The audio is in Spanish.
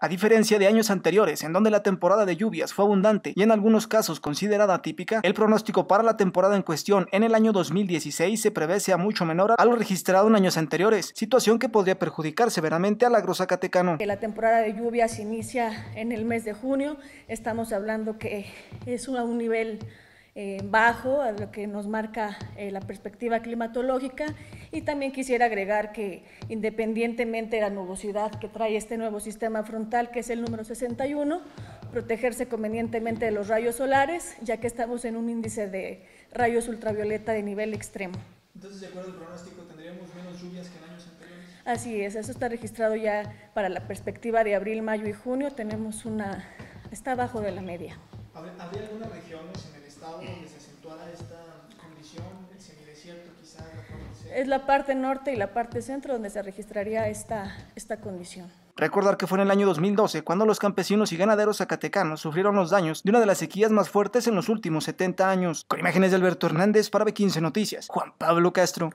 A diferencia de años anteriores, en donde la temporada de lluvias fue abundante y en algunos casos considerada atípica, el pronóstico para la temporada en cuestión en el año 2016 se prevé sea mucho menor a lo registrado en años anteriores, situación que podría perjudicar severamente al grosa La temporada de lluvias inicia en el mes de junio, estamos hablando que es a un nivel eh, bajo a lo que nos marca eh, la perspectiva climatológica y también quisiera agregar que independientemente de la nubosidad que trae este nuevo sistema frontal, que es el número 61, protegerse convenientemente de los rayos solares, ya que estamos en un índice de rayos ultravioleta de nivel extremo. Entonces, de acuerdo al pronóstico, tendríamos menos lluvias que en años anteriores. Así es, eso está registrado ya para la perspectiva de abril, mayo y junio, tenemos una está bajo de la media. ¿Habría algunas regiones en el estado donde se acentuara esta condición, el semidesierto quizá? Es la parte norte y la parte centro donde se registraría esta, esta condición. Recordar que fue en el año 2012 cuando los campesinos y ganaderos zacatecanos sufrieron los daños de una de las sequías más fuertes en los últimos 70 años. Con imágenes de Alberto Hernández para B15 Noticias, Juan Pablo Castro.